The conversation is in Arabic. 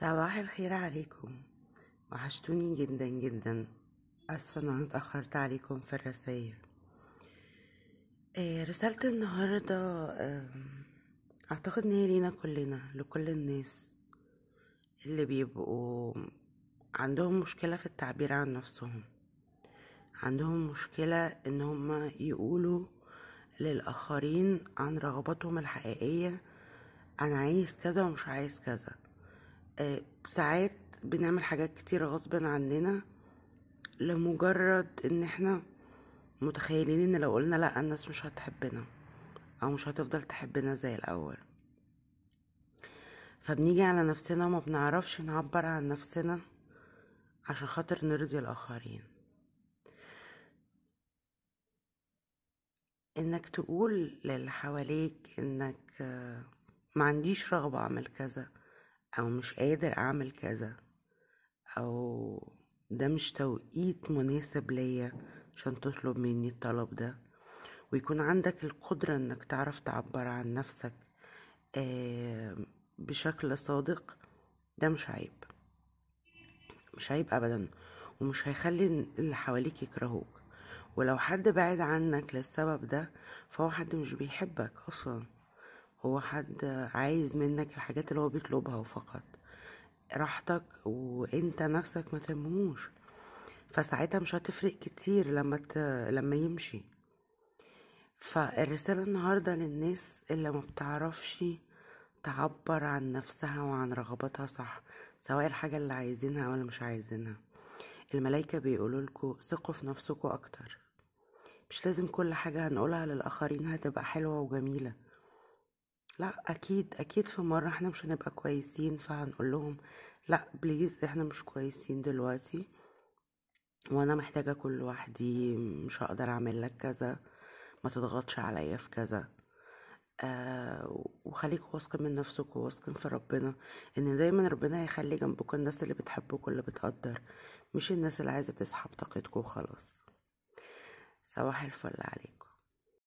صباح الخير عليكم وحشتوني جدا جدا اسفه ان انا اتاخرت عليكم في الرسائل آه، رسالة النهاردة أعتقد إن هي لينا كلنا لكل الناس اللي بيبقوا عندهم مشكلة في التعبير عن نفسهم عندهم مشكلة إن هما يقولوا للآخرين عن رغباتهم الحقيقية أنا عايز كذا ومش عايز كذا ساعات بنعمل حاجات كتير غصبا عننا لمجرد ان احنا متخيلين ان لو قلنا لا الناس مش هتحبنا او مش هتفضل تحبنا زي الاول فبنيجي على نفسنا وما بنعرفش نعبر عن نفسنا عشان خاطر نرضي الاخرين انك تقول للي حواليك انك ما عنديش رغبة اعمل كذا او مش قادر اعمل كذا او ده مش توقيت مناسب ليا عشان تطلب مني الطلب ده ويكون عندك القدرة انك تعرف تعبر عن نفسك آه، بشكل صادق ده مش عيب مش عيب ابدا ومش هيخلي اللي حواليك يكرهوك ولو حد بعد عنك للسبب ده فهو حد مش بيحبك اصلا هو حد عايز منك الحاجات اللي هو بيطلبها وفقط راحتك وانت نفسك ما تهموش فساعتها مش هتفرق كتير لما ت... لما يمشي فالرسالة النهاردة للناس اللي ما بتعرفش تعبر عن نفسها وعن رغباتها صح سواء الحاجة اللي عايزينها أو اللي مش عايزينها الملايكة بيقولوا لكم ثقوا في نفسكم أكتر مش لازم كل حاجة هنقولها للآخرين هتبقى حلوة وجميلة لا اكيد اكيد في مره احنا مش هنبقى كويسين فهنقول لهم لا بليز احنا مش كويسين دلوقتي وانا محتاجه كل لوحدي مش هقدر اعمل لك كذا ما تضغطش عليا في كذا آه وخليك واثقين من نفسكوا واثقين في ربنا ان دايما ربنا هيخلي جنبك الناس اللي بتحبكوا واللي بتقدر مش الناس اللي عايزه تسحب طاقتكوا وخلاص صباح الفل عليك